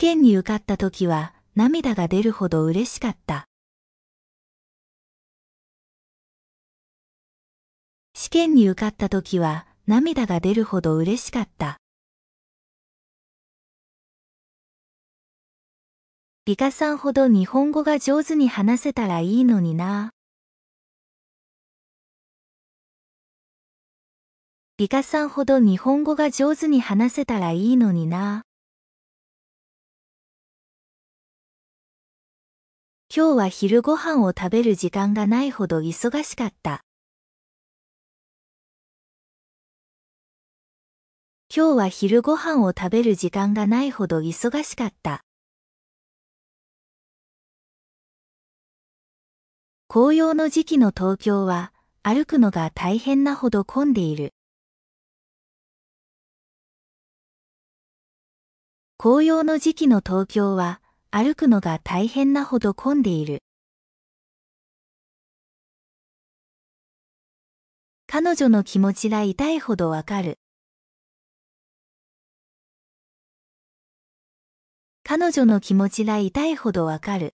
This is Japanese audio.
試験に受かった時は涙が出るほど嬉しかった。試験に受かった時は涙が出るほど嬉しかった。リカさんほど日本語が上手に話せたらいいのにな。リカさんほど日本語が上手に話せたらいいのにな。今日は昼ご飯を食べる時間がないほど忙しかった。今日は昼ご飯を食べる時間がないほど忙しかった。紅葉の時期の東京は歩くのが大変なほど混んでいる。紅葉の時期の東京は歩くのが大変なほど混んでいる。彼女の気持ちが痛いほどわかる。彼女の気持ちが痛いほどわかる。